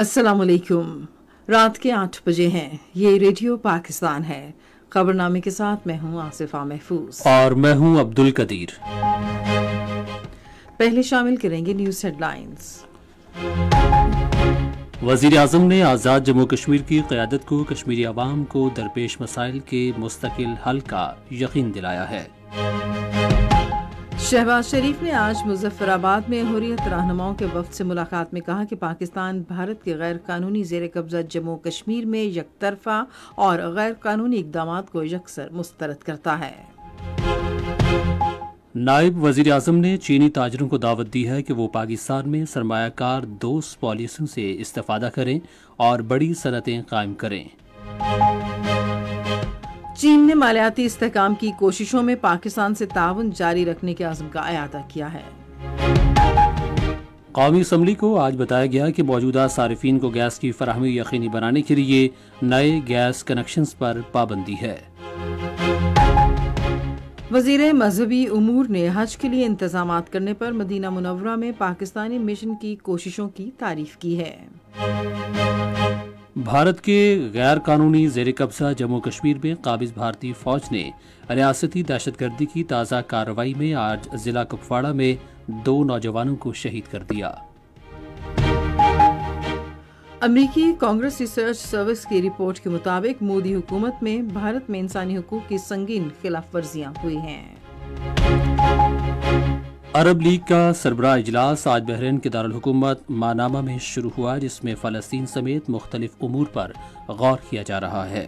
असलकुम रात के आठ बजे हैं ये रेडियो पाकिस्तान है खबरनामे के साथ मैं हूँ आसिफा महफूज और मैं हूँ अब्दुल कदीर पहले शामिल करेंगे न्यूज हेडलाइंस वजीर अजम ने आज़ाद जम्मू कश्मीर की क्यादत को कश्मीरी आवाम को दरपेश मसाइल के मुस्तकिल हल का यकीन दिलाया है शहबाज शरीफ ने आज मुजफ्फराबाद में हुरियत रहनुमाओं के वफद से मुलाकात में कहा कि पाकिस्तान भारत के गैर कानूनी जेर कब्जा जम्मू कश्मीर में यकतरफा और गैर कानूनी इकदाम को यकसर मुस्तरद करता है नायब वजीर अजम ने चीनी ताजरों को दावत दी है कि वो पाकिस्तान में सरमाकार दोस्त पॉलिसियों से इस्ता करें और बड़ी सनतें कायम करें चीन ने मालियाती इस्तेकाम की कोशिशों में पाकिस्तान से ताउन जारी रखने के आजम का अदा किया है कौमी असम्बली को आज बताया गया कि मौजूदा सार्फिन को गैस की फरहमी यकीनी बनाने के लिए नए गैस कनेक्शन पर पाबंदी है वजीर मजहबी उमूर ने हज के लिए इंतजाम करने पर मदीना मुनवरा में पाकिस्तानी मिशन की कोशिशों की तारीफ की है भारत के गैर कानूनी जेर कब्जा जम्मू कश्मीर में काबिज भारतीय फौज ने रियासती दहशतगर्दी की ताज़ा कार्रवाई में आज जिला कुपवाड़ा में दो नौजवानों को शहीद कर दिया अमरीकी कांग्रेस रिसर्च सर्विस की रिपोर्ट के मुताबिक मोदी हुकूमत में भारत में इंसानी हकूक की संगीन खिलाफ वर्जियां हुई हैं अरब लीग का सरबरा इजलास आज बहरीन के दारकूमत मानामा में शुरू हुआ जिसमें फ़लस्तीन समेत मुख्तलिफ अमूर पर गौर किया जा रहा है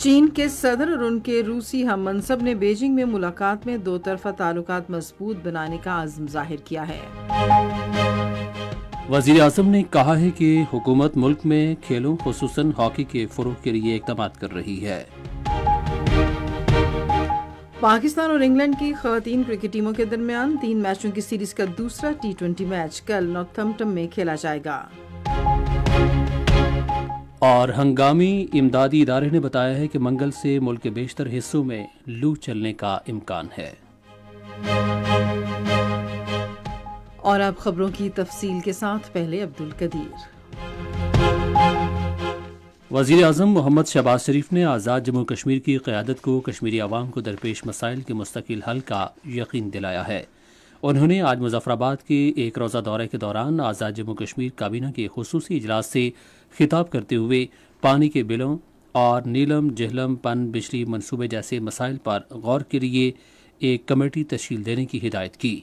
चीन के सदर और उनके रूसी हम मनसब ने बेजिंग में मुलाकात में दो तरफा ताल्लुक मजबूत बनाने का आजम जाहिर किया है वजीर अजम ने कहा है कि हुकूमत मुल्क में खेलों खूस हॉकी के फ़रोग के लिए इकदाम कर रही है पाकिस्तान और इंग्लैंड की खातन क्रिकेट टीमों के दरमियान तीन मैचों की सीरीज का दूसरा टी ट्वेंटी मैच कल नॉर्थम्पटन में खेला जाएगा और हंगामी इमदादी इदारे ने बताया है कि मंगल से मुल्क के बेशतर हिस्सों में लू चलने का इम्कान है और अब खबरों की तफसील के साथ पहले अब्दुल कदीर वजीर अजम मोहम्मद शहबाज शरीफ ने आज़ाद जम्मू कश्मीर की क़्यादत को कश्मीरी आवाम को दरपेश मसाइल के मुस्तकिल हल का यकीन दिलाया है उन्होंने आज मुजफ्फराबाद के एक रोज़ा दौरे के दौरान आज़ाद जम्मू कश्मीर काबीना के खसूसी इजलास से खिताब करते हुए पानी के बिलों और नीलम जहलम पन बिजली मनसूबे जैसे मसाइल पर गौर के लिए एक कमेटी तश्ील देने की हिदायत की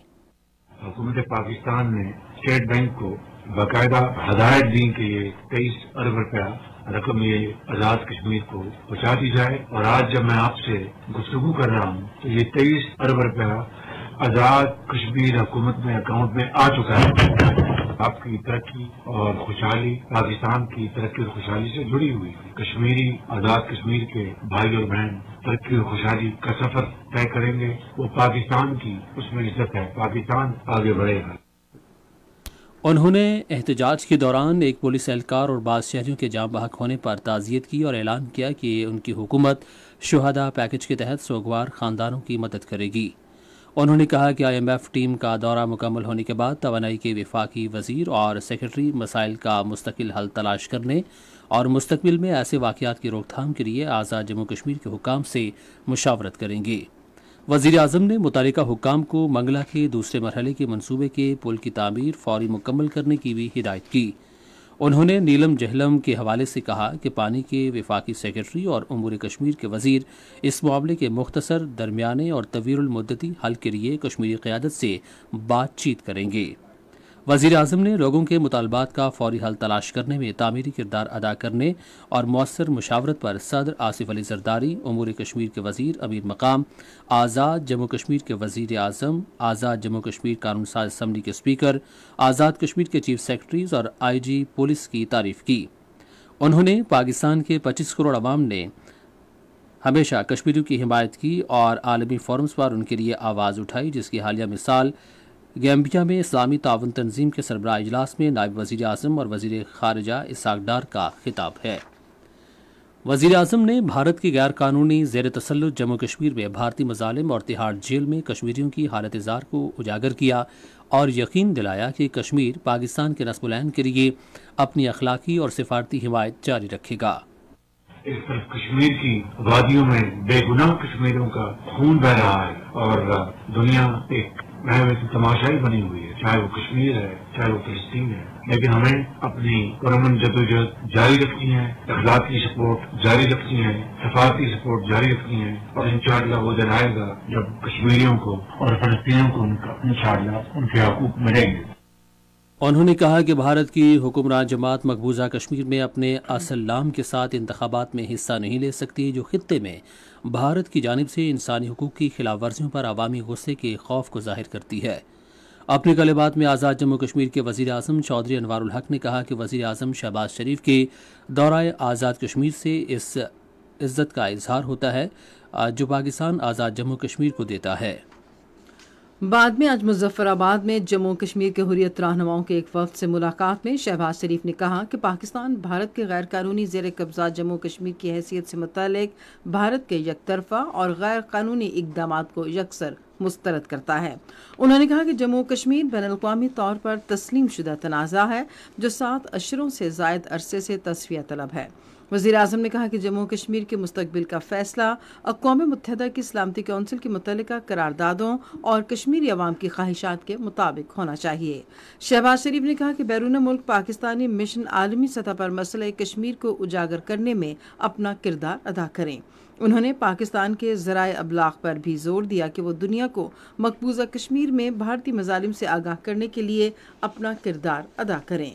हुकूमत पाकिस्तान ने स्टेट बैंक को बाकायदा हदायत दी कि ये तेईस अरब रुपया रकम ये आजाद कश्मीर को पहुंचा दी जाए और आज जब मैं आपसे गुफ्तगु कर रहा हूं तो ये तेईस अरब रुपया आजाद कश्मीर हुकूमत में अकाउंट में आ चुका है आपकी तरक्की और खुशहाली पाकिस्तान की तरक्की और खुशहाली से जुड़ी हुई है कश्मीरी आजाद कश्मीर के भाई और बहन तरक्की और खुशहाली का सफर तय करेंगे वो पाकिस्तान की उसमें इज्जत है पाकिस्तान आगे बढ़ेगा उन्होंने एहतजाज के दौरान एक पुलिस एहलकार और बाद शहरियों के जाम बहक होने पर ताज़ियत की और ऐलान किया कि उनकी हुकूमत शहदा पैकेज के तहत सोगवार ख़ानदानों की मदद करेगी उन्होंने कहा कि आईएमएफ टीम का दौरा मुकम्मल होने के बाद तोनाई के विफाकी वजीर और सेक्रेटरी मसाइल का मुस्तकिल हल तलाश करने और मुस्तबिल में ऐसे वाकत की रोकथाम के लिए आज़ाद जम्मू कश्मीर के हुकाम से मुशावरत करेंगे वजीर अजम ने मुतल हुकाम को मंगला के दूसरे मरहले के मनसूबे के पुल की तमीर फौरी मुकम्मल करने की भी हिदायत की उन्होंने नीलम जहलम के हवाले से कहा कि पानी के विफाकी सेक्रेटरी और उमूर कश्मीर के वजीर इस मामले के मुख्तसर दरमियाने और तवीरमदती हल के लिए कश्मीरी क़्यादत से बातचीत करेंगे वजीर अजम ने लोगों के मुतालबात का फौरी हल तलाश करने में तामीरी किरदार अदा करने और मौसर मुशावरत पर सदर आसिफ अली जरदारी उमूर कश्मीर के वजीर अमीर मकाम आज़ाद जम्मू कश्मीर के वजीर अजम आज़ाद जम्मू कश्मीर कानून साज असम्बली के स्पीकर आज़ाद कश्मीर के चीफ सेक्रेटरीज और आई जी पुलिस की तारीफ की उन्होंने पाकिस्तान के पच्चीस करोड़ अवाम ने हमेशा कश्मीरियों की हिमायत की और आलमी फोरम्स पर उनके लिए आवाज़ उठाई जिसकी हालिया मिसाल गैम्बिया में इस्लामी तावन तंजीम के सरबरा अजलास में नायब वज़ी अजम और वज़ी खारजा इसाक डार का खिताब है वजीर अजम ने भारत की गैर कानूनी जेर तसलुत जम्मू कश्मीर में भारतीय मजालिम और तिहाड़ जेल में कश्मीरियों की हालत इजार को उजागर किया और यकीन दिलाया कि कश्मीर पाकिस्तान के रसमलैन के लिए अपनी अखलाकी और सिफारती हिमायत जारी रखेगा इस तरफ कश्मीर की वादियों में बेगुनाह कश्मीरों का खून बह रहा है और दुनिया एक वह तमाशा तमाशाई बनी हुई है चाहे वो कश्मीर है चाहे वो फिलिस्तीन है लेकिन हमें अपनी परमन जदोजहद जारी रखनी है अखलाकी सपोर्ट जारी रखनी है सफारती सपोर्ट जारी रखनी है और इन वो दिन आएगा जब कश्मीरियों को और फलस्तियों को उनका इन उनके हकूक मिलेंगे उन्होंने कहा कि भारत की हुक्मरान जमात मकबूजा कश्मीर में अपने असल नाम के साथ इंतबात में हिस्सा नहीं ले सकती जो खत्े में भारत की जानब से इंसानी हकूक़ की खिलाफ वर्जियों पर आवामी गुस्से के खौफ को जाहिर करती है अपने कलेबात में आज़ाद जम्मू कश्मीर के वजीर अजम चौधरी अनवारुल हक ने कहा कि वजीर अजम शहबाज शरीफ के दौरा आज़ाद कश्मीर से इस इज्जत का इजहार होता है जो पाकिस्तान आज़ाद जम्मू कश्मीर को देता है बाद में आज मुजफ्फराबाद में जम्मू कश्मीर के हुरियत रहनुमाओं के एक वफद से मुलाकात में शहबाज शरीफ ने कहा कि पाकिस्तान भारत के गैर कानूनी जेर कब्जा जम्मू कश्मीर की हैसियत से मुतलक भारत के यकतरफा और गैर कानूनी इकदाम को यकसर मुस्तरद करता है उन्होंने कहा कि जम्मू कश्मीर बैन अवी तौर पर तस्लीम शुदा तनाज़ा है जो सात अशरों से जायद अरसे से तलब है वजीर अजम ने कहा कि जम्मू कश्मीर के मुस्तबिल का फैसला अकोम मुतहदा की सलामती कौंसिल के मुतल करारदादों और कश्मीरी अवाम की ख्वाहिशात के मुताबिक होना चाहिए शहबाज शरीफ ने कहा कि बैरून मुल्क पाकिस्तानी मिशन आलमी सतह पर मसले कश्मीर को उजागर करने में अपना किरदार अदा करें उन्होंने पाकिस्तान के ज़राए अबलाग पर भी जोर दिया कि वो दुनिया को मकबूजा कश्मीर में भारतीय मजालिम से आगाह करने के लिए अपना किरदार अदा करें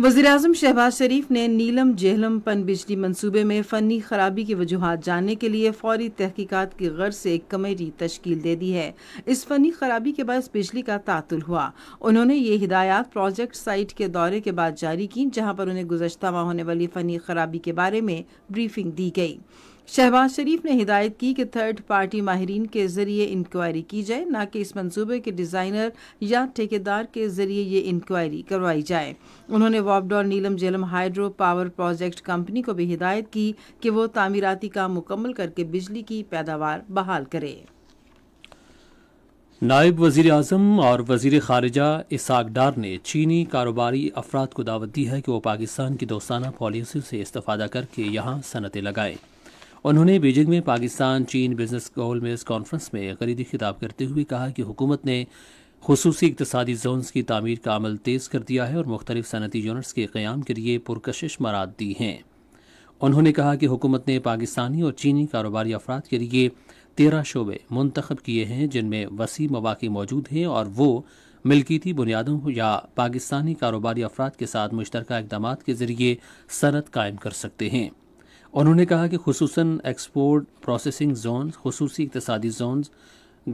वजीर अजम शहबाज शरीफ ने नीलम जेहलम पन बिजली मनसूबे में फ़नी खराबी की वजूहत जानने के लिए फौरी तहकीकत की गर्ज से एक कमेटी तश्कील दे दी है इस फ़नी खराबी के बाद बिजली का तातुल हुआ उन्होंने ये हिदायत प्रोजेक्ट साइट के दौरे के बाद जारी की जहाँ पर उन्हें गुजशत माह होने वाली फ़नी खराबी के बारे में ब्रीफिंग दी गई शहबाज शरीफ ने हिदायत की कि थर्ड पार्टी माहरीन के ज़रिए इंक्वायरी की जाए ना कि इस मंसूबे के डिज़ाइनर या ठेकेदार के ज़रिए ये इंक्वायरी करवाई जाए उन्होंने वॉबडॉर Neelum Jhelum hydro power project company को भी हिदायत की कि वो तामीराती काम मुकम्मल करके बिजली की पैदावार बहाल करे नायब वजीर अजम और वजीर खारजा इसाक डार ने चीनी कारोबारी अफराद को दावत दी है कि वो पाकिस्तान की दोस्ताना पॉलिसी से इस्ता करके यहाँ सनतें लगाएं उन्होंने बीजिंग में पाकिस्तान चीन बिजनेस गोलमेज कॉन्फ्रेंस में करीदी खिताब करते हुए कहा कि हुकूमत ने खसूसी इकतदी जोनस की तमीर का अमल तेज़ कर दिया है और मुख्तलिफ सनती यूनिट्स के क्याम के लिए पुरकशिश मराद दी हैं उन्होंने कहा कि हुकूमत ने पाकिस्तानी और चीनी कारोबारी अफराद के लिए तेरह शोबे मुंतखब किए हैं जिनमें वसी मवाक़ मौजूद हैं और वो मिल्कीती बुनियादों या पाकिस्तानी कारोबारी अफराद के साथ मुश्तरक इकदाम के ज़रिए सनत कायम कर सकते हैं उन्होंने कहा कि खसूस एक्सपोर्ट प्रोसेसिंग जोन खसूस इकतदी जोन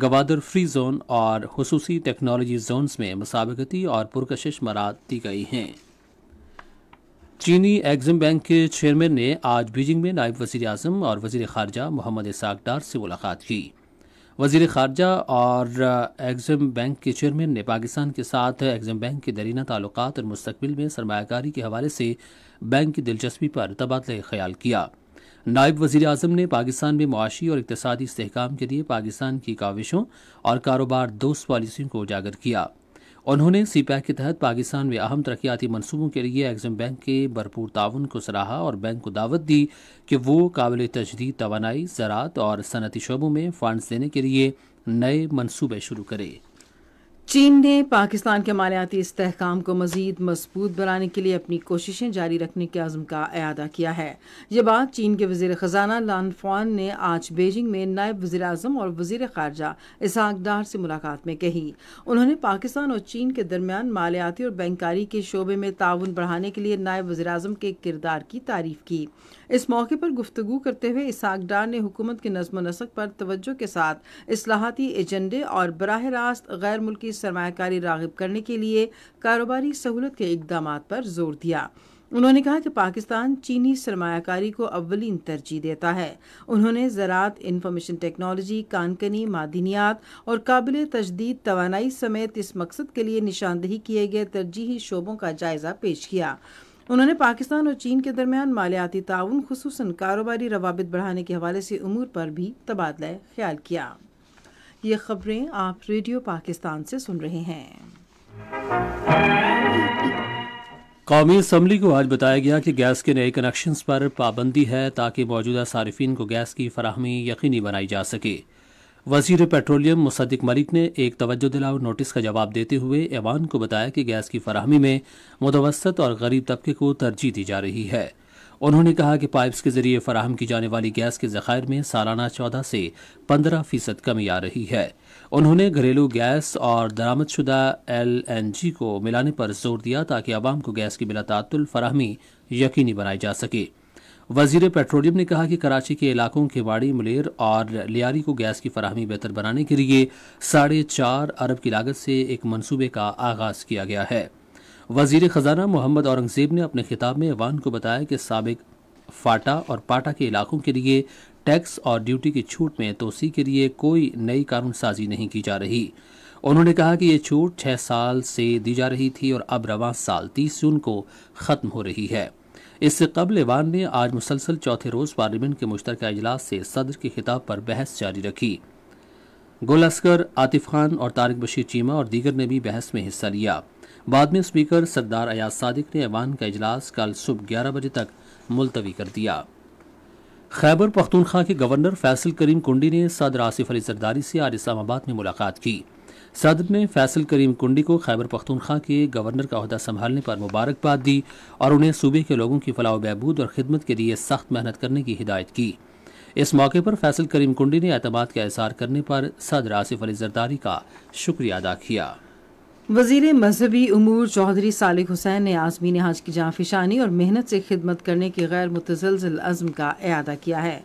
गवादर फ्री जोन और खसूस टेक्नोलॉजी जोनस में मसाबकती और पुरकशिश मराद दी गई हैं चीनी एग्जिम बैंक के चेयरमैन ने आज बीजिंग में नायब वज़ी अजम और वज़ी खारजा मोहम्मद इसाकडार से मुलाकात की वजीर खारजा और एग्जिम बैंक के चेयरमैन ने पाकिस्तान के साथ एग्जिम बैंक के दरीना ताल्लुक और मुस्तबिल में सरमाकारी के हवाले से बैंक की दिलचस्पी पर तबादला ख्याल किया नायब वजीर अजम ने पाकिस्तान में मुआशी और इकतदी इसकाम के लिए पाकिस्तान की काविशों और कारोबार दोस्त पॉलिसियों को उजागर किया उन्होंने सी पैक के तहत पाकिस्तान में अहम तरक्याती मनसूबों के लिए एग्जम बैंक के भरपूर ताउन को सराहा और बैंक को दावत दी कि वो काबिल तजदीद तोानाई ज़रात और सनती शोबों में फंड्स देने के लिए नए मनसूबे शुरू करें चीन ने पाकिस्तान के मालियाती इसकाम को मजीद मजबूत बनाने के लिए अपनी कोशिशें जारी रखने के आज़म का अदा किया है ये बात चीन के वजीर ख़जाना लान फौन ने आज बेजिंग में नायब वजी अजम और वजीर खारजा इसाकदार डार से मुलाकात में कही उन्होंने पाकिस्तान और चीन के दरमियान मालियाती और बैंकारी के शोबे में ताउन बढ़ाने के लिए नायब वजी अजम के किरदार की तारीफ की इस मौके पर गुफ्तु करते हुए इसाक डार ने हुकूमत की नजमो नसक पर तोज्जो के साथ असलाहती एजेंडे और बरह रास्त गैर मुल्की सरमाकारी रागब करने के लिए कारोबारी सहूलत के इकदाम पर जोर दिया उन्होंने कहा कि पाकिस्तान चीनी सरमाकारी को अवलिन तरजीह देता है उन्होंने ज़रात इंफॉर्मेशन टेक्नोलॉजी कानकनी मादनियात और काबिल तजदीद तोानाई समेत इस मकसद के लिए निशानदही किए गए तरजीही शोबों का जायज़ा पेश किया उन्होंने पाकिस्तान और चीन के दरमियान मालियाती ताउन खसूस कारोबारी रवाबित बढ़ाने के हवाले से अमूर पर भी तबादला ख्याल किया ये खबरें आप रेडियो पाकिस्तान से सुन रहे हैं कौमी असम्बली को आज बताया गया कि गैस के नए कनेक्शंस पर पाबंदी है ताकि मौजूदा सार्फिन को गैस की फराहमी यकीनी बनाई जा सके वजीर पेट्रोलियम मुसदक मलिक ने एक तवज्जो दिलाव नोटिस का जवाब देते हुए ऐवान को बताया कि गैस की फरहमी में मुतवसत और गरीब तबके को तरजीह दी जा रही है उन्होंने कहा कि पाइप्स के जरिए फराहम की जाने वाली गैस के जखायर में सालाना चौदह से पंद्रह फीसद कमी आ रही है उन्होंने घरेलू गैस और दरामदशुदा एल एन जी को मिलाने पर जोर दिया ताकि आवाम को गैस की मिला तातुल फराहमी यकीनी बनाई जा सके वजीर पेट्रोलियम ने कहा कि कराची के इलाकों केवाड़ी मलेर और लियारी को गैस की फरहमी बेहतर बनाने के लिए साढ़े चार अरब की लागत से एक मनसूबे का आगाज किया गया है वजीर खजाना मोहम्मद औरंगजेब ने अपने खिताब में वान को बताया कि सबक फाटा और पाटा के इलाकों के लिए टैक्स और ड्यूटी की छूट में तोसी के लिए कोई नई कानून साजी नहीं की जा रही उन्होंने कहा कि ये छूट छह साल से दी जा रही थी और अब रवा साल तीस जून को ख़त्म हो रही है इससे कबल ईवान ने आज मुसलसल चौथे रोज पार्लियामेंट के मुश्तर अजलास से सदर के खिताब पर बहस जारी रखी गुल असगर आतिफ खान और तारक बशीर चीमा और दीगर ने भी बहस में हिस्सा लिया बाद में स्पीकर सरदार अयाज सादिक ने ऐवान का अजलास कल सुबह ग्यारह बजे तक मुलतवी कर दिया खैबर पख्तूनख्वा के गवर्नर फैसल करीम कुंडी ने सदर आसिफ अली सरदारी से आज इस्लामाबाद में मुलाकात की सदर ने फैसल करीम कुंडी को खैबर पख्तूनख्वा के गवर्नर का अहदा संभालने पर मुबारकबाद दी और उन्हें सूबे के लोगों की फलाह बहबूद और खिदमत के लिए सख्त मेहनत करने की हिदायत की इस मौके पर फैसल करीम कुंडी ने अतमाद का इजहार करने पर सदर आसिफ अली जरदारी का शुक्रिया अदा किया वजीर मजहबी अमूर चौधरी सालिक हुसैन ने आजमीन हज की जाफिशानी और मेहनत से खिदमत करने के गैर मुतजलजल अज़म का अदा किया है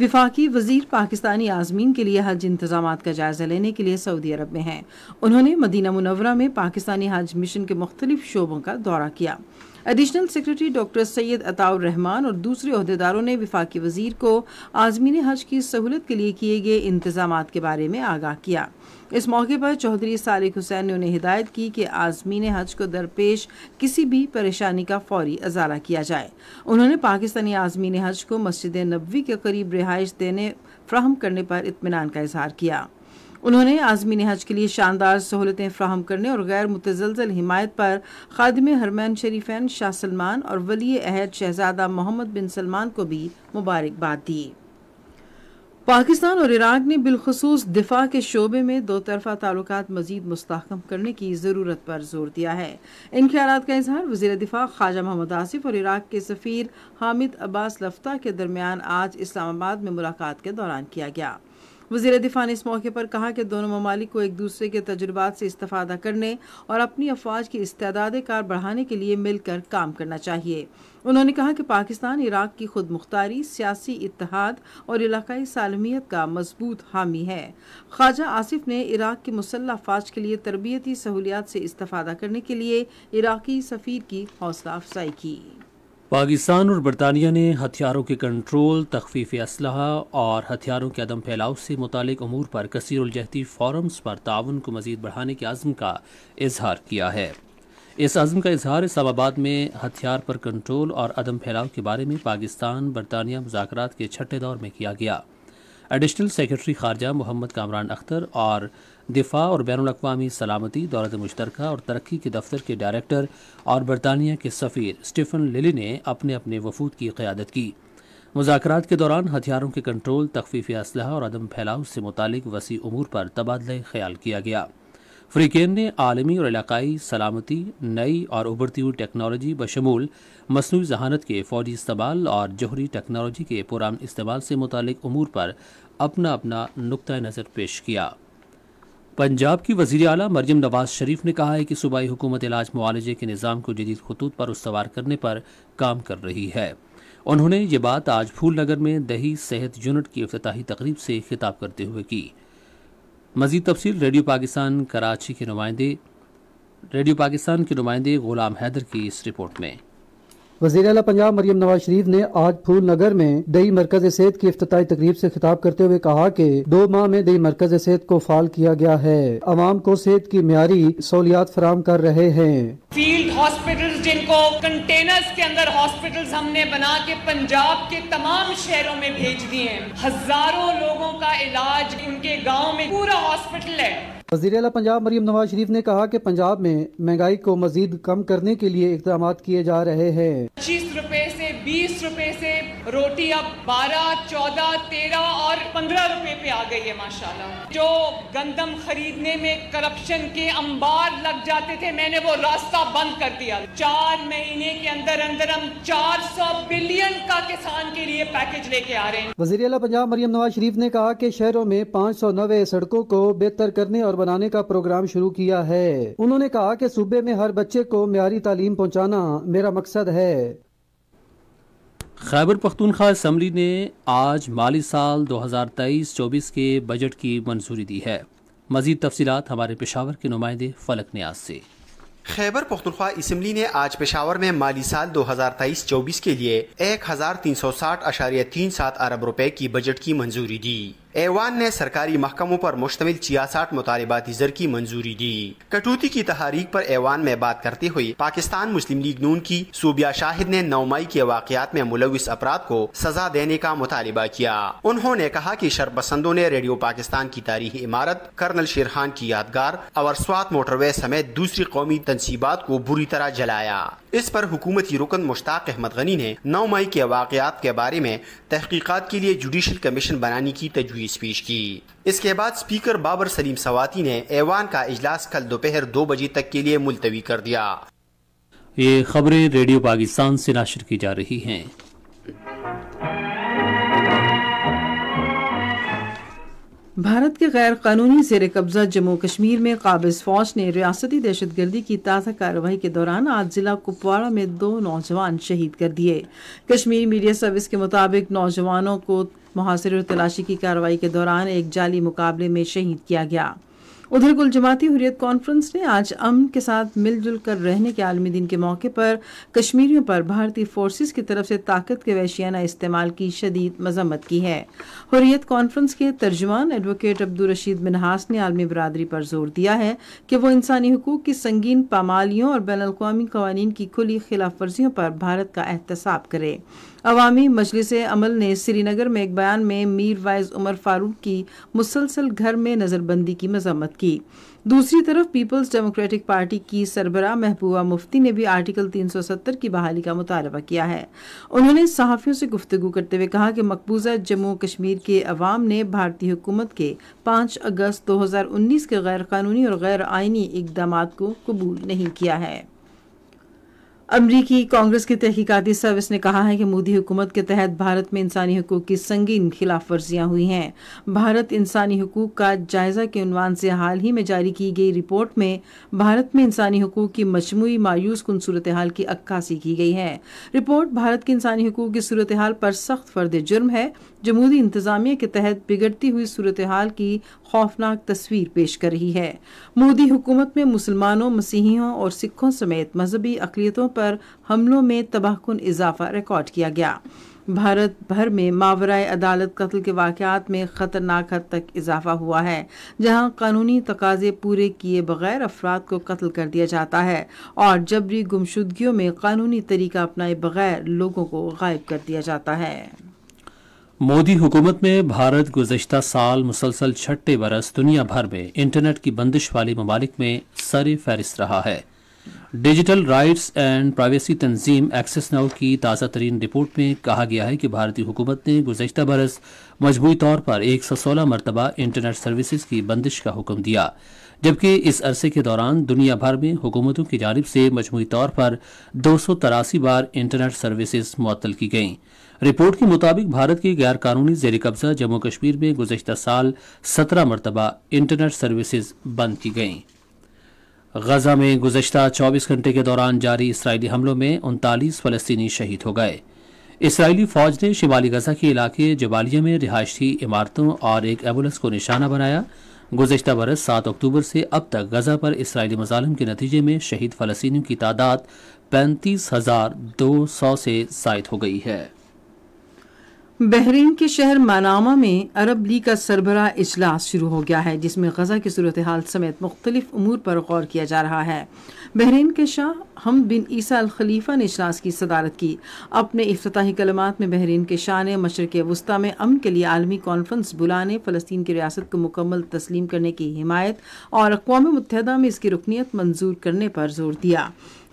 विफाकी वजीर पाकिस्तानी आजमीन के लिए हज इंतजाम का जायजा लेने के लिए सऊदी अरब में हैं उन्होंने मदीना मुनवरा में पाकिस्तानी हज मिशन के मुख्तलिफ शोबों का दौरा किया additional secretary doctor Syed Ataur Rahman और दूसरे अहदेदारों ने विफाकी वजीर को आजमीन हज की सहूलत के लिए किए गए इंतजाम के बारे में आगाह किया इस मौके पर चौधरी सारिक हुसैन ने उन्हें हिदायत की कि आजमीन हज को दरपेश किसी भी परेशानी का फौरी अजारा किया जाए उन्होंने पाकिस्तानी आजमीन हज को मस्जिद नबी के करीब रिहाइश देने फ्राहम करने पर इतमान का इजहार किया उन्होंने आजमीन हज के लिए शानदार सहूलतें फ्राहम करने और गैर मुतजलजल हिमायत पर खादम हरमैन शरीफैन शाह सलमान और वली अहद शहजादा मोहम्मद बिन सलमान को भी मुबारकबाद दी पाकिस्तान और इराक ने बिलखसूस दिफा के शोबे में दो तरफा ताल्लुक मजीद मुस्तकम करने की ज़रूरत पर जोर दिया है इन ख्याल का इजहार वजी दिफा ख्वाजा मोहम्मद आसिफ और इराक के सफ़ीर हामिद अब्बास लफ्ता के दरमियान आज इस्लामाबाद में मुलाकात के दौरान किया गया वजीर दिफा ने इस मौके पर कहा कि दोनों ममालिक को एक दूसरे के तजुर्बा से इस्ता करने और अपनी अफवाज की इस्तेदाद कार बढ़ाने के लिए मिलकर काम करना चाहिए उन्होंने कहा कि पाकिस्तान इराक की खुद मुख्तारी सियासी इतिहाद और इलाकई सालमियत का मजबूत हामी है ख्वाजा आसिफ ने इराक की मुसल्ह अफवाज के लिए तरबियती सहूलियात से इस्ता करने के लिए इराकी सफ़ीर की हौसला अफजाई की पाकिस्तान और बरतानिया ने हथियारों के कंट्रोल तखफीफ असलहा और हथियारों के अदम फैलाव से मुतक अमूर पर कसर उजहती फॉरम्स पर ताउन को मज़ीद बढ़ाने के आज़म का इजहार किया है इस आज़म का इजहार इस्लामाबाद में हथियार पर कंट्रोल और अदम फैलाव के बारे में पाकिस्तान बरतानिया मुजाकर के छठे दौर में किया गया एडिशनल सेक्रेटरी खारजा मोहम्मद कामरान अख्तर और दिफा और बैन अवी सलामती दौलत मुश्तरक और तरक्की के दफ्तर के डायरेक्टर और बरतानिया के सफ़ीर स्टीफन लिली ने अपने अपने वफूद की क़्यादत की मुजाकर के दौरान हथियारों के कंट्रोल तखफीफ असलहा और अदम फैलाव से मुतक वसी अमूर पर तबादला ख्याल किया गया फ्रीकेन ने आलमी और इलाकई सलामती नई और उभरती हुई टेक्नोलॉजी बशमूल मसनू जहानत के फौजी इस्तेमाल और जोहरी टेक्नोलॉजी के पुरान इस्तेमाल से मुतक अमूर पर अपना अपना नुकतः नज़र पेश किया पंजाब की वजीर अली मरियम नवाज शरीफ ने कहा है कि सूबाई हुकूमत इलाज मुआलजे के निज़ाम को जदीद खतूत पर उसवार करने पर काम कर रही है उन्होंने ये बात आज फूल नगर में दही सेहत यूनिट की अफ्ताही तकरीब से खिताब करते हुए की मजीद तफसील रेडियो पाकिस्तान कराची के नुमाइंदे रेडियो पाकिस्तान के नुमाइंदे गुलाम हैदर की इस रिपोर्ट में वजीर अला पंजाब मरियम नवाज शरीफ ने आज फूल नगर में दई मरकज सेहत की अफ्ताही तकरीब ऐसी खिताब करते हुए कहा की दो माह में दई मरकज सेहत को फाल किया गया है आवाम को सेहत की म्यारी सहूलियात फराम कर रहे हैं फील्ड हॉस्पिटल जिनको कंटेनर्स के अंदर हॉस्पिटल हमने बना के पंजाब के तमाम शहरों में भेज दिए हजारों लोगों का इलाज उनके गाँव में पूरा हॉस्पिटल है वजीर अला पंजाब मरीम नवाज शरीफ ने कहा कि पंजाब में महंगाई को मजीद कम करने के लिए इकदाम किए जा रहे हैं पच्चीस रूपए ऐसी बीस रुपए से रोटी अब बारह चौदह तेरह और पंद्रह रुपए पे आ गई है माशाल्लाह जो गंदम खरीदने में करप्शन के अंबार लग जाते थे मैंने वो रास्ता बंद कर दिया चार महीने के अंदर अंदर हम चार सौ बिलियन का किसान के लिए पैकेज लेके आ रहे हैं वजी अला पंजाब मरियम नवाज शरीफ ने कहा की शहरों में पाँच सौ नवे सड़कों को बेहतर करने और बनाने का प्रोग्राम शुरू किया है उन्होंने कहा की सूबे में हर बच्चे को म्यारी तालीम पहुँचाना मेरा मकसद है खैबर पख्तूनख्वा असम्बली ने आज माली साल 2023-24 के बजट की मंजूरी दी है मजीद तफसीत हमारे पेशावर के नुमाइंदे फलक न्याज से खैबर पख्तनख्वा इसम्बली ने आज पेशावर में माली साल 2023-24 के लिए एक हजार तीन सौ साठ अशारिया तीन सात अरब रुपए की बजट की मंजूरी दी ऐवान ने सरकारी महकमों पर मुश्तमिल छियासठ मुतालबाती जर की मंजूरी दी कटौती की तहारीक पर ऐवान में बात करते हुए पाकिस्तान मुस्लिम लीग नून की सूबिया शाहिद ने नौ मई के वाकत में मुलविस अपराध को सजा देने का मुतालबा किया उन्होंने कहा की शरपसंदों ने रेडियो पाकिस्तान की तारीखी इमारत कर्नल शेर की यादगार और स्वात मोटरवे समेत दूसरी कौमी तनसीबात को बुरी तरह जलाया इस पर हुकूमती रुकन मुश्ताक अहमद गनी ने नौ मई के वाकयात के बारे में तहकीकत के लिए जुडिशल कमीशन बनाने की तजवीज स्पीच पेश की इसके बाद स्पीकर बाबर सलीम सवाती ने ऐवान का इजलास कल दोपहर दो बजे तक के लिए मुलतवी कर दिया ये खबरें रेडियो पाकिस्तान से नाशर की जा रही हैं भारत के गैर कानूनी जेर कब्जा जम्मू कश्मीर में काबिज फौज ने रियासती दहशत गर्दी की ताज़ा कार्रवाई के दौरान आज जिला कुपवाड़ा में दो नौजवान शहीद कर दिए कश्मीर मीडिया सर्विस के मुताबिक नौजवानों को मुहासरे और तलाशी की कार्रवाई के दौरान एक जाली मुकाबले में शहीद किया गया उधर कुल जमाती हुरियत कॉन्फ्रेंस ने आज अमन के साथ मिलजुल कर रहने के आलमी दिन के मौके पर कश्मीरियों पर भारतीय फोर्सेस की तरफ से ताकत के वैशियाना इस्तेमाल की शदीद मजम्मत की है हुरियत कॉन्फ्रेंस के तर्जमान एडवोकेट अब्दुल रशीद मिनहास ने आलमी बरदरी पर जोर दिया है कि वो इंसानी हकूक की संगीन पामालियों और बैन अवी कवानीन की खुली खिलाफ वर्जियों पर भारत का एहतसाब करे अवामी मजलिस अमल ने श्रीनगर में एक बयान में मीर वाइज उमर फारूक की मुसलसल घर में नज़रबंदी की मजम्मत की दूसरी तरफ पीपल्स डेमोक्रेटिक पार्टी की सरबरा महबूबा मुफ्ती ने भी आर्टिकल 370 की बहाली का मुतालबा किया है उन्होंने सहाफ़ियों से गुफ्तु करते हुए कहा कि मकबूजा जम्मू कश्मीर के अवाम ने भारतीय हुकूमत के 5 अगस्त 2019 के गैर कानूनी और गैर आइनी इकदाम को कबूल नहीं किया है अमरीकी कांग्रेस की तहकीकती सर्विस ने कहा है कि मोदी हुकूमत के तहत भारत में इंसानी हकूक की संगीन खिलाफ वर्जियां हुई हैं भारत इंसानी हकूक का जायजा के उनवान से हाल ही में जारी की गई रिपोर्ट में भारत में इंसानी हकूक की मजमू मायूस कन सूरत हाल की अक्कासी की गई है रिपोर्ट भारत के इंसानी हकूक की सूरत हाल पर सख्त फर्द जुर्म है जमहूरी इंतजामिया के तहत बिगड़ती हुई सूरत हाल की खौफनाक तस्वीर पेश कर रही है मोदी हुकूमत में मुसलमानों मसीहियों और सिखों समेत मजहबी अकलीतों पर हमलों में तबाहकुन इजाफा रिकॉर्ड किया गया भारत भर में मावरा अदालत कत्ल के वाकत में ख़तरनाक हद तक इजाफा हुआ है जहां कानूनी तकाजे पूरे किए बगैर अफराद को कत्ल कर दिया जाता है और जबरी गुमशुदगियों में कानूनी तरीका अपनाए बगैर लोगों को गायब कर दिया जाता है मोदी हुकूमत में भारत गुजशत साल मुसलसल छठे बरस दुनिया भर में इंटरनेट की बंदिश वाले ममालिक में सर फहरिस्त रहा है डिजिटल राइट्स एंड प्राइवेसी तंजीम एक्सेस नाउ की ताज़ा तरीन रिपोर्ट में कहा गया है कि भारतीय हुकूमत ने गुजशत बरस मजबूरी तौर पर 116 मरतबा इंटरनेट सर्विसेज की बंदिश का हुक्म दिया जबकि इस अरसे के दौरान दुनिया भर में हुकूमतों की जानब से मजमू तौर पर दो सौ तिरासी बार इंटरनेट सर्विसेज मुअतल की गईं रिपोर्ट के मुताबिक भारत के गैर कानूनी जेर कब्जा जम्मू कश्मीर में गुजशत साल सत्रह मरतबा इंटरनेट सर्विसेज बंद की गईं गजा में गुजशत चौबीस घंटे के दौरान जारी इसराइली हमलों में उनतालीस फलस्तनी शहीद हो गए इसराइली फौज ने शिमाली गजा के इलाके जबालिया में रिहायशी इमारतों और एक एम्बुलेंस को निशाना बनाया गुजशत बरस सात अक्टूबर से अब तक गजा पर इसराइली मजालम के नतीजे में शहीद फलस्तियों की तादाद पैंतीस हजार दो सौ से जायद हो गई है बहरीन के शहर मानामा में अरब लीग का सरबरा इजलास शुरू हो गया है जिसमें गजा की सूरत हाल समेत मुख्तलिफ अमूर पर गौर किया जा रहा है बहरीन के शाह हम बिन ईसा अल खलीफा ने इजलास की सदारत की अपने अफ्ताही कलमात में बहरीन के शान मशरक वस्ती में अमन के लिए आलमी कॉन्फ्रेंस बुलाने फ़लस्तीन की रियासत को मुकम्मल तस्लीम करने की हिमायत और अकवा मुतहदा में इसकी रुकनीत मंजूर करने पर जोर दिया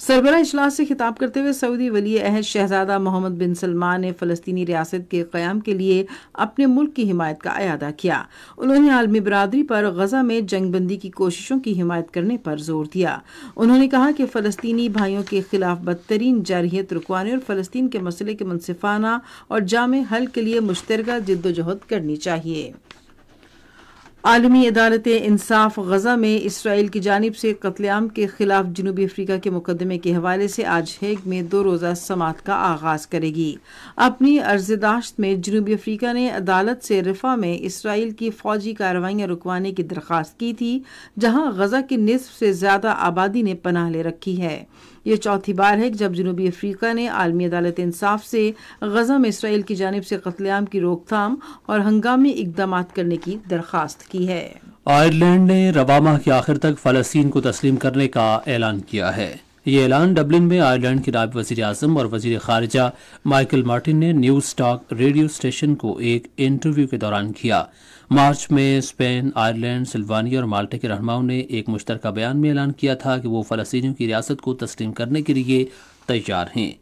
सरबरा अजलास से खिताब करते हुए सऊदी वली अहद शहजादा मोहम्मद बिन सलमान ने फ़लस्तनी रियासत के क़्याम के लिए अपने मुल्क की हिमायत का अदा किया उन्होंने आलमी बरदरी पर गजा में जंगबंदी की कोशिशों की हिमायत करने पर जोर दिया उन्होंने कहा कि फ़लस्तनी भाइयों के खिलाफ बदतरीन जारहियत रुकवाने और फ़लस्तीन के मसले के मुनफाना और जाम हल के लिए मुश्तर जद्दोजहद करनी चाहिए आलमी अदालत इंसाफ गजा में इसराइल की जानब से कत्लेआम के खिलाफ जनूबी अफ्रीका के मुकदमे के हवाले से आज हेग में दो रोज़ा समात का आगाज करेगी अपनी अर्जदाश्त में जनूबी अफ्रीका ने अदालत से रिफा में इसराइल की फौजी कार्रवाइयाँ रुकवाने की दरख्वास्त की थी जहाँ गजा की नस्फ से ज़्यादा आबादी ने पनाह ले रखी है ये चौथी बार है जब जनूबी अफ्रीका ने आलमी अदालत इंसाफ से गजा में इसराइल की जानब से कत्लेआम की रोकथाम और हंगामी इकदाम करने की दरखास्त की है आयरलैंड ने रवा माह के आखिर तक फ़लस्तीन को तस्लीम करने का ऐलान किया है ये ऐलान डबलिन में आयरलैंड के नायब वजी अजम और वजीर खारजा माइकल मार्टिन ने न्यूज स्टॉक रेडियो स्टेशन को एक इंटरव्यू के दौरान किया मार्च में स्पेन आयरलैंड सिल्वानिया और माल्टे के रहनुमाओं ने एक मुश्तरक बयान में ऐलान किया था कि वो फ़लस्तीनियों की रियासत को तस्लीम करने के लिए तैयार हैं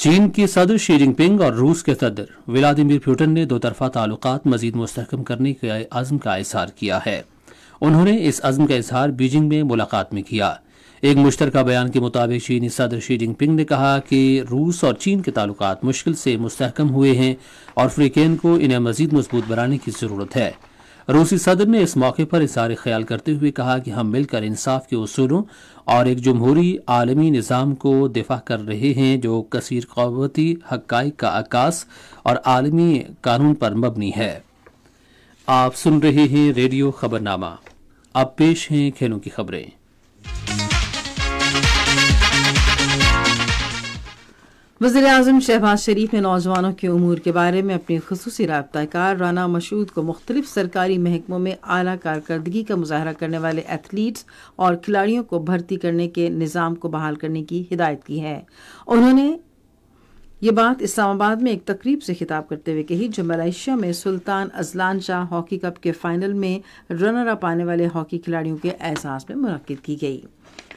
चीन के सदर शी जिनपिंग और रूस के सदर व्लादिमिर प्यूटन ने दोतरफा ताल्लुक मजीद मस्तकम करने के आज़म का इजहार किया है उन्होंने इस अज़म का इजहार बीजिंग में मुलाकात में किया एक मुश्तरका बयान के मुताबिक चीनी सदर शी जिनपिंग ने कहा कि रूस और चीन के ताल्लुक मुश्किल से मुस्तकम हुए हैं और फ्रीकैन को इन्हें मजीद मजबूत बनाने की ज़रूरत है रूसी सदर ने इस मौके पर इशार ख्याल करते हुए कहा कि हम मिलकर इंसाफ के असूलों और एक जमहूरी आलमी निज़ाम को दिफा कर रहे हैं जो कसर कौती हक़ का आकाश और आलमी कानून पर मबनी है आप सुन रहे हैं रेडियो खबरनामा अब पेश हैं खेलों की खबरें वजी अजम शहबाज शरीफ ने नौजवानों के अमूर के बारे में अपने खसूसी रबताकार राना मशहूद को मुख्तलिफ सरकारी महकमों में अली कारदगी का मुजाहरा करने वाले एथलीट्स और खिलाड़ियों को भर्ती करने के निज़ाम को बहाल करने की हिदायत की है उन्होंने ये बात इस्लामाबाद में एक तकरीब से खिताब करते हुए कही जो मलेशिया में Sultan Azlan Shah hockey cup के फाइनल में रनर अप आने वाले हॉकी खिलाड़ियों के एहसास में मुनद की गई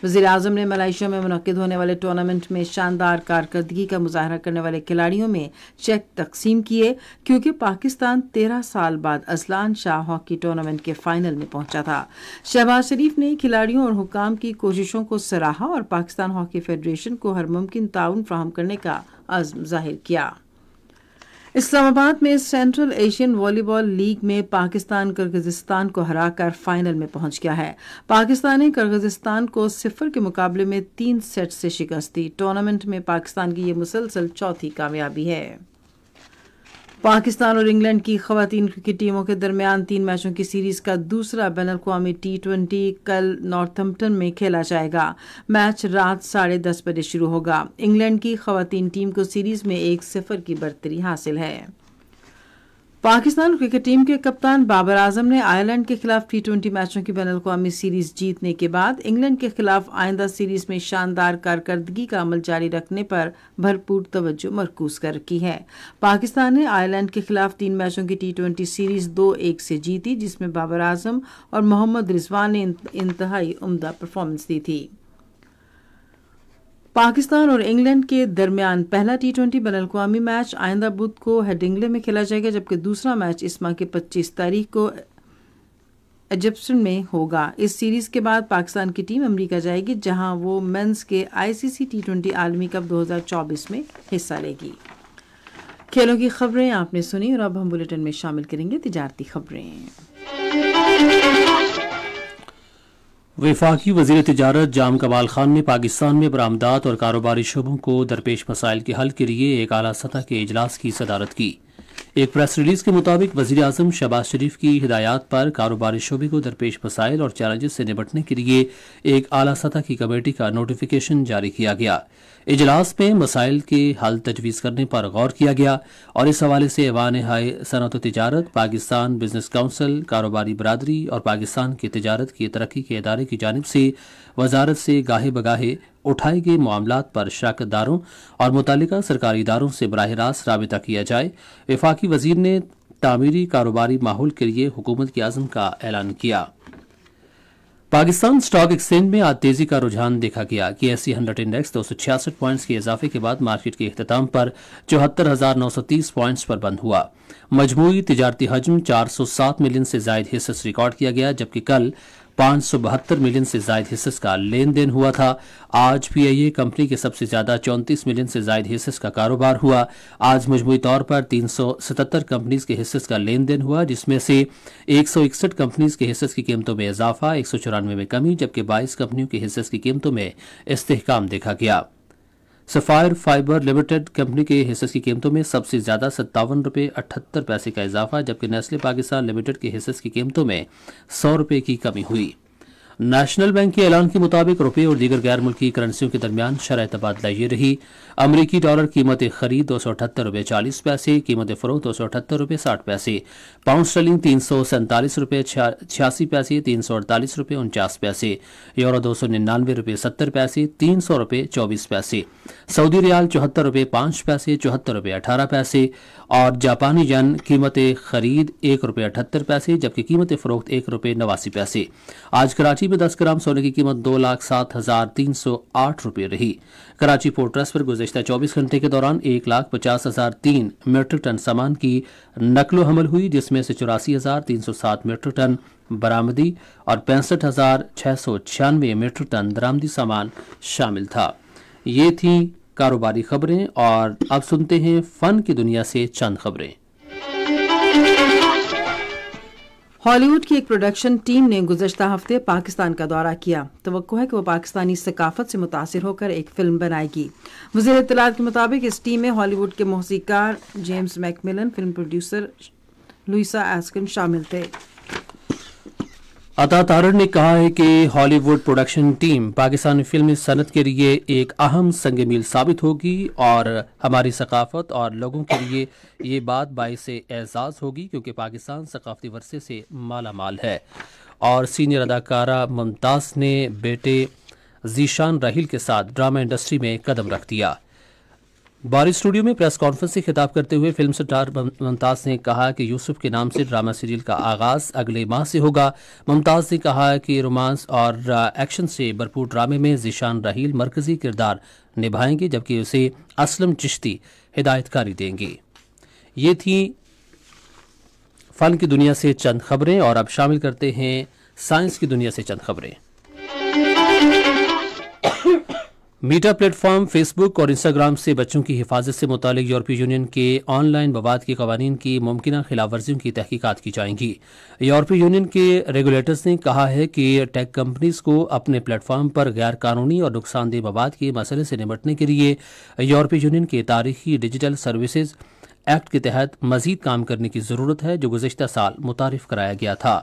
वजी अजम ने मलाइशिया में मनद होने वाले टूर्नामेंट में शानदार कारकर्दगी का मुजाहरा करने वाले खिलाड़ियों में चेक तकसीम किए क्योंकि पाकिस्तान तेरह साल बाद असलान शाह हॉकी टूर्नामेंट के फाइनल में पहुंचा था शहबाज शरीफ ने खिलाड़ियों और हुकाम की कोशिशों को सराहा और पाकिस्तान हॉकी फेडरेशन को हर मुमकिन ताउन फ्राहम करने का आज़म जाहिर किया इस्लामाबाद में सेंट्रल एशियन वॉलीबॉल लीग में पाकिस्तान किर्गिजिस्तान को हराकर फाइनल में पहुंच गया है पाकिस्तान ने किर्गिजिस्तान को सिफर के मुकाबले में तीन सेट से शिकस्त दी टूर्नामेंट में पाकिस्तान की यह मुसलसल चौथी कामयाबी है पाकिस्तान और इंग्लैंड की खातन क्रिकेट टीमों के दरमियान तीन मैचों की सीरीज का दूसरा बैन अवी टी ट्वेंटी कल नॉर्थम्पटन में खेला जाएगा मैच रात साढ़े दस बजे शुरू होगा इंग्लैंड की खातन टीम को सीरीज में एक सिफर की बढ़तरी हासिल है पाकिस्तान क्रिकेट टीम के कप्तान बाबर आजम ने आयरलैंड के खिलाफ टी ट्वेंटी मैचों की बैन अवी सीरीज जीतने के बाद इंग्लैंड के खिलाफ आइंदा सीरीज में शानदार कारकर्दगी का अमल जारी रखने पर भरपूर तवज्जो मरकूज कर रखी है पाकिस्तान ने आयरलैंड के खिलाफ तीन मैचों की टी ट्वेंटी सीरीज दो एक से जीती जिसमें बाबर आजम और मोहम्मद रिजवान ने इंतहाई उमदा परफॉर्मेंस दी थी पाकिस्तान और इंग्लैंड के दरमियान पहला टी ट्वेंटी बैन अवी मैच आइंदा बुध को हेडिंगले में खेला जाएगा जबकि दूसरा मैच इस माह की पच्चीस तारीख को एजिप्सन में होगा इस सीरीज़ के बाद पाकिस्तान की टीम अमरीका जाएगी जहां वो मेंस के आईसीसी टी ट्वेंटी आलमी कप 2024 में हिस्सा लेगी खेलों की खबरें आपने सुनी और अब हम बुलेटिन में शामिल करेंगे तजारती खबरें वफाकी वजी तजारत जाम कमाल खान ने पाकिस्तान में बरामदात और कारोबारी शुबों को दरपेश मसाइल के हल के लिए एक अली सतह के अजलास की सदारत की एक प्रेस रिलीज के मुताबिक वजीर अजम शहबाज शरीफ की हिदायत पर कारोबारी शोबे को दरपेश मसाइल और चैलेंजेस से निपटने के लिए एक आला सतह की कमेटी का नोटिफिकेशन जारी किया गया इजलास में मसाइल के हल तजवीज़ करने पर गौर किया गया और इस हवाले से ऐवान हाय सनत तजारत पाकिस्तान बिजनेस काउंसिल कारोबारी बरदरी और पाकिस्तान की तजारत की तरक्की के इदारे की जानब से वजारत से गाहे बगाहे उठाए गए मामला पर शाकदारों और मुतल सरकारी इदारों से बरह रास्त रहा किया जाए विफाकी वजीर ने तमीरी कारोबारी माहौल के लिए हुकूमत के आज़म का ऐलान किया पाकिस्तान स्टॉक एक्सचेंज में आज तेजी का रुझान देखा गया कि एस सी हंड्रेड इंडेक्स दो सौ छियासठ पॉइंट्स के इजाफे के बाद मार्केट के अख्ताम पर चौहत्तर हजार नौ सौ तीस पॉइंट्स पर बंद हुआ मजमू तजारती हजम चार सौ सात मिलियन से जायद हिस्से रिकॉर्ड किया गया जबकि कल बहत्तर मिलियन से ज्यादा हिस्सेस का लेन देन हुआ था आज पी आई ए कंपनी के सबसे ज्यादा चौंतीस मिलियन से जायद हिस्सेस का कारोबार हुआ आज मजमू तौर पर तीन सौ सतहत्तर कंपनीज के हिस्सेस का लेन देन हुआ जिसमें से एक सौ इकसठ कंपनीज के हिस्से की कीमतों में इजाफा एक सौ चौरानवे में कमी जबकि बाईस कंपनियों के हिस्से की कीमतों में इस्तेकाम देखा गया सफायर फाइबर लिमिटेड कंपनी के हिस्से की कीमतों में सबसे ज़्यादा सत्तावन रुपये अठहत्तर पैसे का इजाफा जबकि नेस्ले पाकिस्तान लिमिटेड के हिस्से की कीमतों में सौ रुपये की कमी हुई नेशनल बैंक के ऐलान के मुताबिक रुपये और दीगर गैर मुल्की करेंसियों के दरमियान शराय तबादला ये रही अमरीकी डॉलर कीमत खरीद दो सौ अठहत्तर रुपये चालीस पैसे कीमत फरोह दो सौ अठहत्तर रुपये साठ पैसे पाउंड स्टर्लिंग तीन सौ सैंतालीस रुपये छियासी पैसे तीन सौ अड़तालीस रुपये उनचास पैसे यूरो दो सौ निन्यानवे रुपये सत्तर पैसे तीन सौ रुपये चौबीस पैसे सऊदी रियाल चौहत्तर रुपये पाँच पैसे चौहत्तर रुपये अठारह पैसे और जापानी जन कीमत खरीद एक रुपये अठहत्तर पैसे जबकि कीमत फरोख्त एक रुपये नवासी पैसे आज कराची कराची में 10 ग्राम सोने की कीमत दो लाख सात हजार तीन सौ आठ रुपये रही कराची पोर्ट ट्रस्ट पर गुजशत 24 घंटे के दौरान एक लाख पचास हजार तीन मीट्रिक टन सामान की नकलो हमल हुई जिसमें से चौरासी हजार तीन सौ सात मीट्रिक टन बरामदी और पैंसठ हजार छह सौ छियानवे मीट्रिक टन दरामदी सामान शामिल था ये थी कारोबारी खबरें और अब सुनते हैं फन की दुनिया से चंद खबरें हॉलीवुड की एक प्रोडक्शन टीम ने गुजशत हफ्ते पाकिस्तान का दौरा किया तो है कि वो पाकिस्तानी सकाफत से मुतासर होकर एक फिल्म बनाएगी वजीर इतलात के मुताबिक इस टीम में हॉलीवुड के मौसीकार James MacMillan film producer Luisa Eskin शामिल थे अता तारण ने कहा है कि हॉलीवुड प्रोडक्शन टीम पाकिस्तानी फिल्म सनत के लिए एक अहम संग मील साबित होगी और हमारी सकाफत और लोगों के लिए ये बात बायस एजाज़ होगी क्योंकि पाकिस्तान सकाफती वर्से से माला माल है और सीनियर अदाकारा मुमताज़ ने बेटे जीशान राहील के साथ ड्रामा इंडस्ट्री में कदम रख दिया बारी स्टूडियो में प्रेस कॉन्फ्रेंस से खिताब करते हुए फिल्म स्टार मुमताज़ ने कहा कि यूसुफ के नाम से ड्रामा सीरियल का आगाज़ अगले माह से होगा मुमताज़ ने कहा कि रोमांस और एक्शन से भरपूर ड्रामे में जिशान राहील मरकजी किरदार निभाएंगे जबकि उसे असलम चिश्ती हिदायतकारी देंगे ये थी फ़न की दुनिया से चंद खबरें और अब शामिल करते हैं साइंस की दुनिया से चंद खबरें मीटा प्लेटफॉर्म फेसबुक और इंस्टाग्राम से बच्चों की हिफाजत से मुतल यूरोपीय यूनियन के ऑनलाइन मवाद के कवानीन की मुमकिन खिलाफवर्जियों की तहकीकत की जाएंगी यूरोपीय यूनियन के रेगुलेटर्स ने कहा है कि टेक कंपनीज को अपने प्लेटफॉर्म पर गैर कानूनी और नुकसानदेह मवाद के मसले से निपटने के लिए यूरोपीय यूनियन के तारीखी डिजिटल सर्विसेज एक्ट के तहत मजीद काम करने की ज़रूरत है जो गुजशत साल मुतारफ़ कराया गया था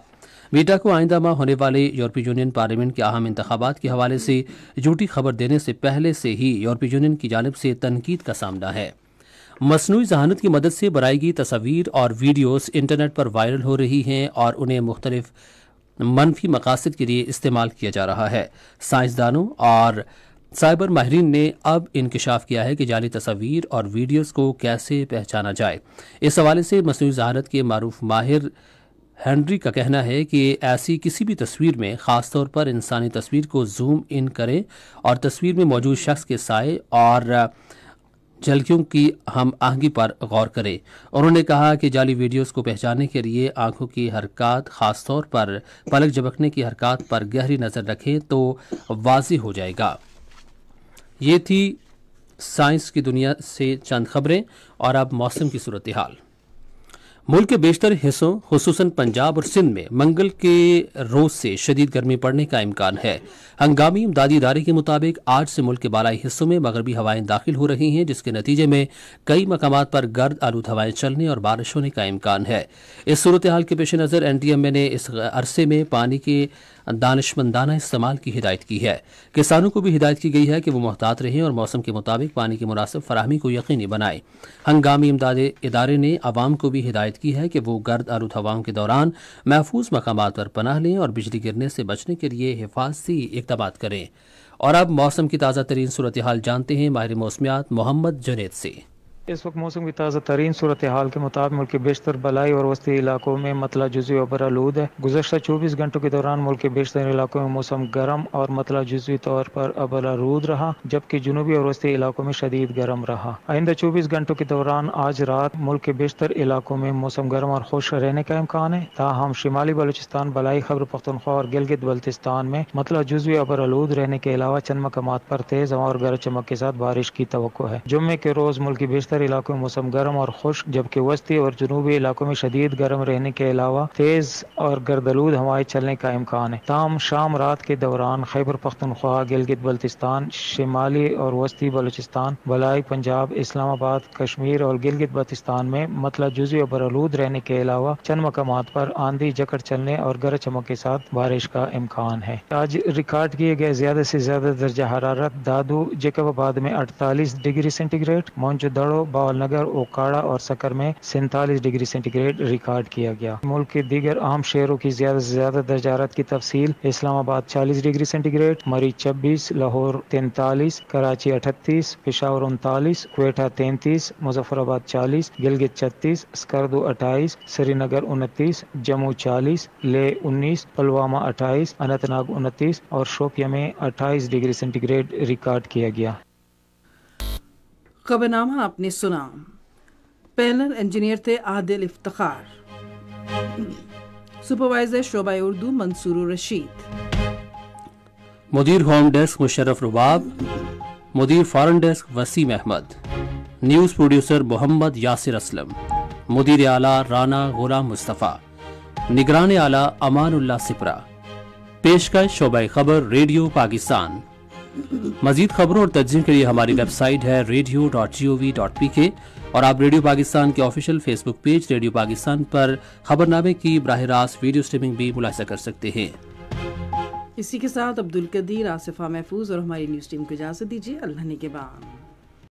मीटा को आइंदा माह होने वाले यूरोपीय यूनियन पार्लियामेंट के अहम इंतबात के हवाले से झूठी खबर देने से पहले से ही यूरोपीय यूनियन की जानब से तनकीद का सामना है मसनू जहानत की मदद से बनाई गई तस्वीर और वीडियोस इंटरनेट पर वायरल हो रही हैं और उन्हें मुख्तलिफ मनफी मकासद के लिए इस्तेमाल किया जा रहा है साइंसदानों और साइबर माहरीन ने अब इंकशाफ किया है कि जाली तस्वीर और वीडियोस को कैसे पहचाना जाए इस हवाले से मसनू जहानत के मारूफ माहिर हेनरी का कहना है कि ऐसी किसी भी तस्वीर में खासतौर पर इंसानी तस्वीर को जूम इन करें और तस्वीर में मौजूद शख्स के साय और झलकियों की हम आहंगी पर गौर करें उन्होंने कहा कि जाली वीडियोस को पहचानने के लिए आंखों की हरकत खासतौर पर पलक झपकने की हरकत पर गहरी नज़र रखें तो वाजी हो जाएगा ये थी साइंस की दुनिया से चंद खबरें और अब मौसम की सूरत हाल मुल्क के बेशतर हिस्सों खसूस पंजाब और सिंध में मंगल के रोज से शदीद गर्मी पड़ने का इम्कान है हंगामी इमदादी इदारे के मुताबिक आज से मुल्क के बालाई हिस्सों में मगरबी हवाएं दाखिल हो रही हैं जिसके नतीजे में कई मकाम पर गर्द आलूद हवाएं चलने और बारिश होने का इम्कान है इस सूरत हाल के पेश नज़र एन डी एम ए ने इस अरसे में पानी के दानशमंदाना इस्तेमाल की हिदायत की है किसानों को भी हिदायत की गई है कि वो मोहतात रहें और मौसम के मुताबिक पानी की मुनासिब फरहमी को यकीनी बनाएं हंगामी इमदाद इदारे ने आवाम को भी हिदायत की है कि वो गर्द आलू हवाओं के दौरान महफूज मकाम पर पनाह लें और बिजली गिरने से बचने के लिए हिफाजती इकदाम करें और अब मौसम की ताज़ा तरीन सूरत हाल जानते हैं माहिर मौसमियात मोहम्मद जुनेद से इस वक्त मौसम की ताज़ा तरीन सूरत हाल के मुताबिक मुल्क के बेशतर बलाई और वस्ती इलाकों में मतला जुजी और बरालूद है गुजशत चौबीस घंटों के दौरान मुल्क के बेशतर इलाकों में मौसम गर्म और मतला जुजी तौर पर अबरालूद रहा जबकि जनूबी और वस्ती इलाकों में शदीद गर्म रहा आइंदा चौबीस घंटों के दौरान आज रात मुल्क के बेशतर इलाकों में मौसम गर्म और खुश रहने का इम्कान है ताहम शिमाली बलूचिस्तान बलाई खबर पख्तनख्वा और गिलगित बल्तिस्तान में मतला जुजी और बरालूद रहने के अलावा चंद मकाम पर तेज़ हवा और गरज चमक के साथ बारिश की तो है जुम्मे के रोज़ मुल्क के बेशतर ज़्यादातर इलाकों में मौसम गर्म और खुश्क जबकि वस्ती और जनूबी इलाकों में शदीद गर्म रहने के अलावा तेज़ और गर्दलूद हवाएं चलने का इम्कान है ताम शाम रात के दौरान खैबर पख्तनख्वा गिलगित बल्तिस्तान शिमाली और वस्ती बलूचिस्तान बलाई पंजाब इस्लामाबाद कश्मीर और गिलगित बल्तिस्तान में मतला जुजी और बरलूद रहने के अलावा चंद मकाम पर आंधी जकड़ चलने और गरज चमक के साथ बारिश का इम्कान है आज रिकॉर्ड किए गए ज्यादा से ज्यादा दर्जा हरारत दादू जेकबाबाद में अड़तालीस डिग्री सेंटीग्रेड मोहनजोदड़ो भावलनगर ओकाड़ा और सकर में सैंतालीस डिग्री सेंटीग्रेड रिकॉर्ड किया गया मुल्क के दीगर आम शहरों की ज्यादा से ज्यादा दर्जारत की तफसील इस्लामाबाद चालीस डिग्री सेंटीग्रेड मरी छब्बीस लाहौर तैंतालीस कराची अठतीस पिशावर उनतालीस कोयटा तैंतीस मुजफ्फराबाद चालीस गिलगित छत्तीस स्कर्दो अट्ठाईस श्रीनगर उनतीस जम्मू चालीस ले उन्नीस पुलवामा अट्ठाईस अनंतनाग उनतीस और शोपिया में अट्ठाईस डिग्री सेंटीग्रेड रिकॉर्ड किया गया खबरनामा आपने सुना पैनल इंजीनियर थे आदिल इफ्तार सुपरवाइजर शोबा उर्दू मंसूर रशीद मुदीर होम डेस्क मुशरफ रुबाब मुदीर foreign desk Waseem Ahmed news producer Mohammad Yasir Aslam मुदीर आला राना गुलाम मुस्तफ़ा निगरान आला अमानुल्ला सिपरा पेशकश शोबा खबर रेडियो पाकिस्तान मजीद खबरों और तजी के लिए हमारी वेबसाइट है radio dot G O V dot P K और आप रेडियो पाकिस्तान के official Facebook page radio Pakistan पर खबरनामे की बरह रास्त वीडियो स्ट्रीमिंग भी मुलासा कर सकते हैं इसी के साथ अब्दुल कदीर आसिफा महफूज और हमारी न्यूज़ टीम को इजाज़त दीजिए अल्लाह ने के बाद